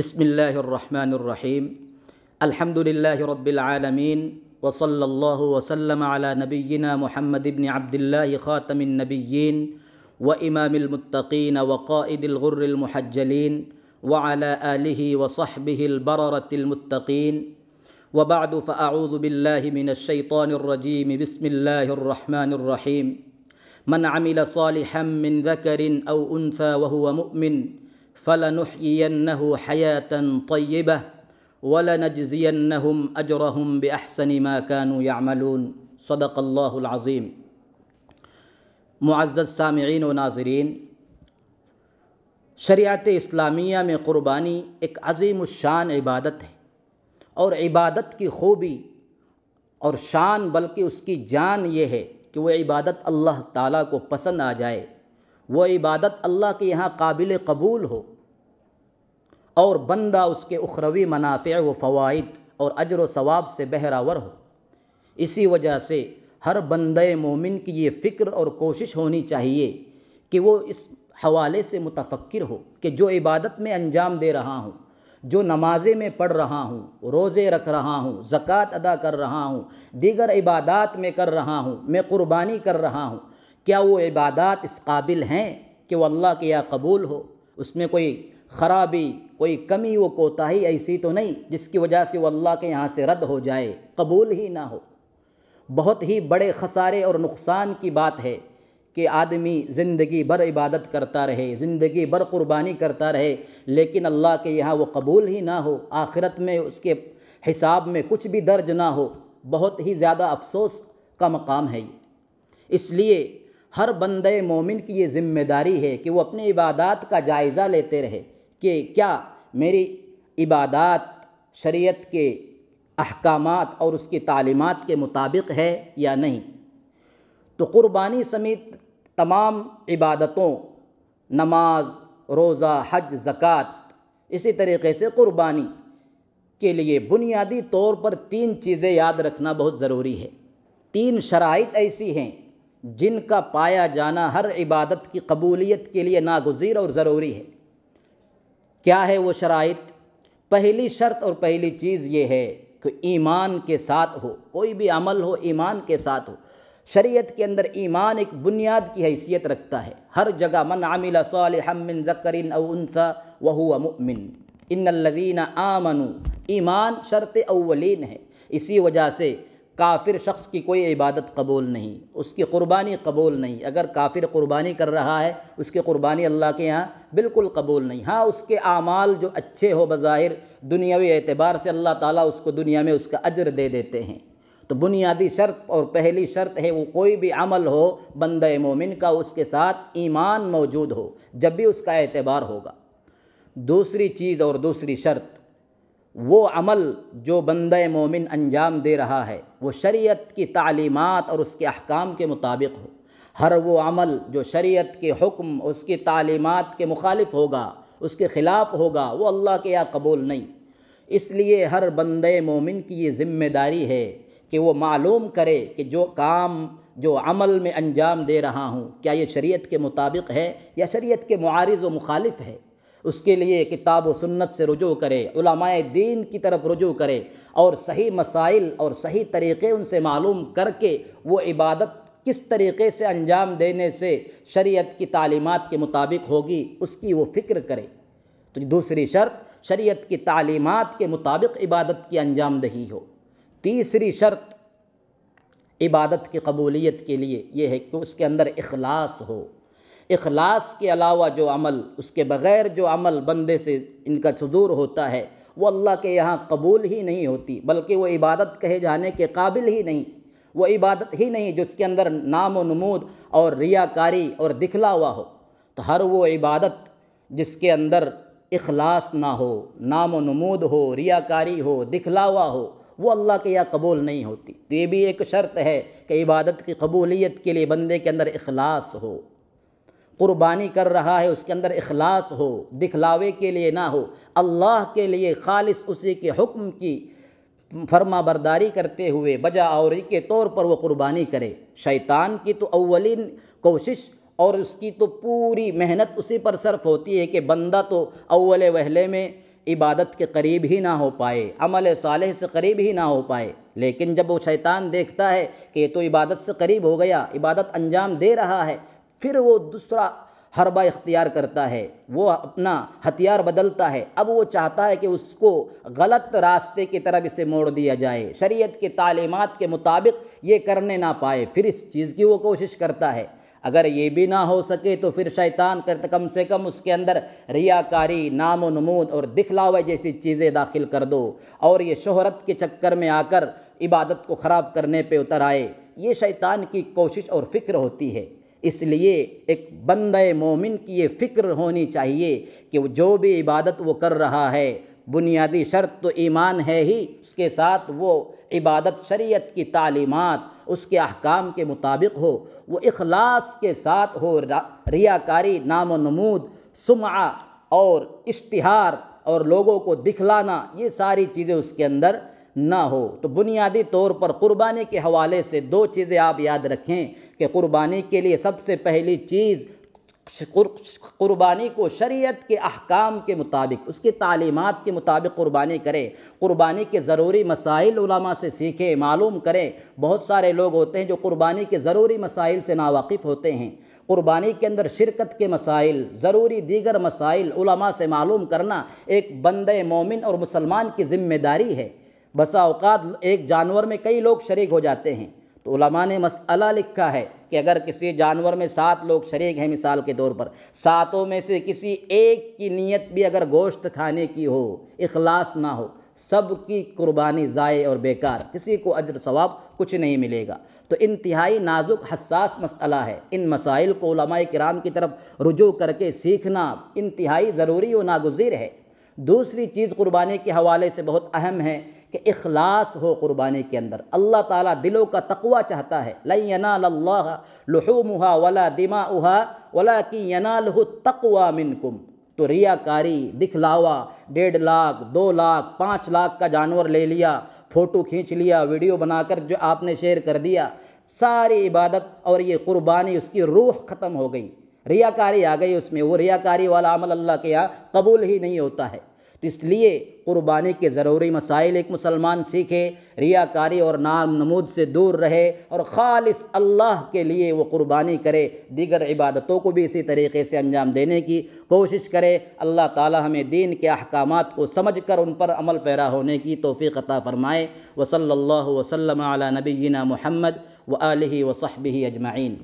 بسم الله الرحمن الرحيم الحمد لله رب العالمين وصلى الله وسلم على نبينا محمد بن عبد الله خاتم النبيين وإمام المتقين وقائد الغر المحجلين وعلى اله وصحبه البرره المتقين وبعد فاعوذ بالله من الشيطان الرجيم بسم الله الرحمن الرحيم من عمل صالحا من ذكر او انثى وهو مؤمن فلنحيينه حياه طيبه ولنجزينهم اجرهم باحسن ما كانوا يعملون صدق الله العظيم معزز سامعين وناظرين शरियात इस्लामिया में क़ुरबानी एक अजीम शान इबादत है और इबादत की खूबी और शान बल्कि उसकी जान ये है कि वह इबादत अल्लाह ताला को पसंद आ जाए वह इबादत अल्लाह के यहाँ काबिल कबूल हो और बंदा उसके उखरवी मुनाफे व फ़वाद और अजर सवाब से बहरावर हो इसी वजह से हर बंदे मोमिन की ये फ़िक्र और कोशिश होनी चाहिए कि वो इस हवाले से मुतफ़क्र हो कि जो इबादत में अंजाम दे रहा हूँ जो नमाजे में पढ़ रहा हूँ रोज़े रख रहा हूँ ज़क़़त अदा कर रहा हूँ दीगर इबादत में कर रहा हूँ मैं क़ुरबानी कर रहा हूँ क्या वो इबादत इस काबिल हैं कि वह अल्लाह के या कबूल हो उसमें कोई ख़राबी कोई कमी व कोताही ऐसी तो नहीं जिसकी वजह से वो अल्लाह के यहाँ से रद्द हो जाए कबूल ही ना हो बहुत ही बड़े खसारे और नुकसान की बात है कि आदमी ज़िंदगी भर इबादत करता रहे ज़िंदगी भर कुर्बानी करता रहे लेकिन अल्लाह के यहाँ वो कबूल ही ना हो आखिरत में उसके हिसाब में कुछ भी दर्ज ना हो बहुत ही ज़्यादा अफसोस का मकाम है ये इसलिए हर बंदे मोमिन की ये ज़िम्मेदारी है कि वो अपने इबादत का जायज़ा लेते रहे कि क्या मेरी इबादत शरीयत के अहकाम और उसकी तालीमत के मुताबिक है या नहीं तो क़ुरबानी समेत तमाम इबादतों नमाज रोज़ा हज ज़क़़त इसी तरीके से क़ुरबानी के लिए बुनियादी तौर पर तीन चीज़ें याद रखना बहुत ज़रूरी है तीन शराइत ऐसी हैं जिनका पाया जाना हर इबादत की कबूलियत के लिए नागजीर और ज़रूरी है क्या है वो शराइत पहली शर्त और पहली चीज़ ये है कि ईमान के साथ हो कोई भी अमल हो ईमान के साथ हो शरीयत के अंदर ईमान एक बुनियाद की हैसियत रखता है हर जगह मन आमिल हम ज़करिन अनसा वहु अमिन इन लदीन आमनु ईमान शर्त अवलिन है इसी वजह से काफिर शख्स की कोई इबादत कबूल नहीं उसकी क़ुरबानी कबूल नहीं अगर काफिर कुर्बानी कर रहा है उसकी क़ुरबानी अल्लाह के यहाँ बिल्कुल कबूल नहीं हाँ उसके आमाल जो अच्छे हो बज़ाहिर दुनियावी एतबार से अल्लाह ताला उसको दुनिया में उसका अजर दे देते हैं तो बुनियादी शर्त और पहली शर्त है वो कोई भी अमल हो बंद मोमिन का उसके साथ ईमान मौजूद हो जब भी उसका एतबार होगा दूसरी चीज़ और दूसरी शर्त वो अमल जो बंद मोमिन अंजाम दे रहा है वो शरीयत की तालीमत और उसके अहकाम के मुताबिक हो हर वो अमल जो शरीयत के हुक्म उसकी तालीमत के मुखालिफ होगा उसके ख़िलाफ़ होगा वो अल्लाह के या कबूल नहीं इसलिए हर बंद मोमिन की ये ज़िम्मेदारी है कि वो मालूम करे कि जो काम जो अमल में अंजाम दे रहा हूँ क्या ये शरीयत के मुताबिक है या शरीयत के मारज़ व मुखालिफ है उसके लिए किताब व सुन्नत से रुजू करे उलमाए दीन की तरफ रुजू करे और सही मसाइल और सही तरीक़े उनसे मालूम करके वो इबादत किस तरीक़े से अंजाम देने से शरीयत की तालीमत के मुताबिक होगी उसकी वो फ़िक्र करे तो दूसरी शर्त शरीयत की तालीमत के मुताबिक इबादत की अंजाम दही हो तीसरी शर्त इबादत की कबूलियत के लिए ये है कि उसके अंदर इखलास हो इखलास के अलावा जो अमल उसके बग़ैर जो अमल बंदे से इनका सदूर होता है वो अल्लाह के यहाँ कबूल ही नहीं होती बल्कि वो इबादत कहे जाने के काबिल ही नहीं वो इबादत ही नहीं जो उसके अंदर नाम व नमूद और रियाकारी और दिखला हुआ हो तो हर वो इबादत जिसके अंदर इखलास ना हो नाम व नमूद हो रियाकारी हो दिखला हुआ हो वो अल्लाह के यहाँ कबूल नहीं होती तो ये भी एक शर्त है कि इबादत की कबूलियत के लिए बंदे के अंदर अखलास हो कुर्बानी कर रहा है उसके अंदर अखलास हो दिखलावे के लिए ना हो अल्लाह के लिए खालिस उसी के हुक्म की फर्मा बरदारी करते हुए बजा आवरी के तौर पर वो कुर्बानी करे शैतान की तो अवलिन कोशिश और उसकी तो पूरी मेहनत उसी पर सर्फ होती है कि बंदा तो अवल वहले में इबादत के करीब ही ना हो पाए अमल साल से करीब ही ना हो पाए लेकिन जब वो शैतान देखता है कि ये तो इबादत से करीब हो गया इबादत अंजाम दे रहा है फिर वो दूसरा हरबा इख्तियार करता है वो अपना हथियार बदलता है अब वो चाहता है कि उसको गलत रास्ते की तरफ इसे मोड़ दिया जाए शरीयत की तालीमत के मुताबिक ये करने ना पाए फिर इस चीज़ की वो कोशिश करता है अगर ये भी ना हो सके तो फिर शैतान कर कम से कम उसके अंदर रियाकारी नाम नमूद और दिखलावा जैसी चीज़ें दाखिल कर दो और ये शोहरत के चक्कर में आकर इबादत को ख़राब करने पे उतर आए ये शैतान की कोशिश और फ़िक्र होती है इसलिए एक बंद मोमिन की ये फ़िक्र होनी चाहिए कि जो भी इबादत वो कर रहा है बुनियादी शर्त तो ईमान है ही उसके साथ वो इबादत शरीयत की तालीमत उसके अहकाम के मुताबिक हो वो अखलास के साथ हो रियाकारी नाम नमूद सुमा और इश्तहार और लोगों को दिखलाना ये सारी चीज़ें उसके अंदर ना हो तो बुनियादी तौर पर क़ुरबानी के हवाले से दो चीज़ें आप याद रखें कि कुर्बानी के लिए सबसे पहली चीज़ कुर्बानी को शरीयत के अहकाम के मुताबिक उसकी तालीमत के मुताबिक कुर्बानी करें क़ुरबानी के ज़रूरी मसाइल उलमा से सीखें मालूम करें बहुत सारे लोग होते हैं जो क़ुरबानी के ज़रूरी मसाइल से नावाकिफ़ होते हैं क़ुरबानी के अंदर शिरकत के मसाइल ज़रूरी दीगर मसाइल उलमा से मालूम करना एक बंद मोमिन और मुसलमान की ज़िम्मेदारी है बसा अवकात एक जानवर में कई लोग शरीक हो जाते हैं तो उलमा ने मसला लिखा है कि अगर किसी जानवर में सात लोग शरीक हैं मिसाल के तौर पर सातों में से किसी एक की नीयत भी अगर गोश्त खाने की हो इखलास ना हो सब की कुर्बानी ज़ाय और बेकार किसी को अजर सवाब कुछ नहीं मिलेगा तो इंतहाई नाजुक हसास मसला है इन मसाइल को कराम की तरफ रुजू करके सीखना इंतहाई ज़रूरी व नागज़ीर है दूसरी चीज़ क़ुरबानी के हवाले से बहुत अहम है कि अखलास हो क़ुरबानी के अंदर अल्लाह ताला दिलों का तकवा चाहता है लयना लहूमहा वला दिमा उहा वला कि यना लहू तकवा मिनकुम तो रियाकारी दिखलावा डेढ़ लाख दो लाख पाँच लाख का जानवर ले लिया फ़ोटो खींच लिया वीडियो बनाकर जो आपने शेयर कर दिया सारी इबादत और ये क़ुरबानी उसकी रूह ख़त्म हो गई रियाकारी आ गई उसमें वो रियाकारी वाला अमल अल्लाह के यहाँ कबूल ही नहीं होता है तो इसलिए क़ुरबानी के ज़रूरी मसाइल एक मुसलमान सीखे रियाकारी और नाम नमूद से दूर रहे और ख़ालिस अल्लाह के लिए वो क़ुरबानी करे दीगर इबादतों को भी इसी तरीके से अंजाम देने की कोशिश करे अल्लाह ताला हमें दीन के अहकाम को समझ कर उन पर अमल पैरा होने की तोफ़ी अता फ़रमाए वसल्ला वसलम नबीना महमद व आलि ही अजमाइन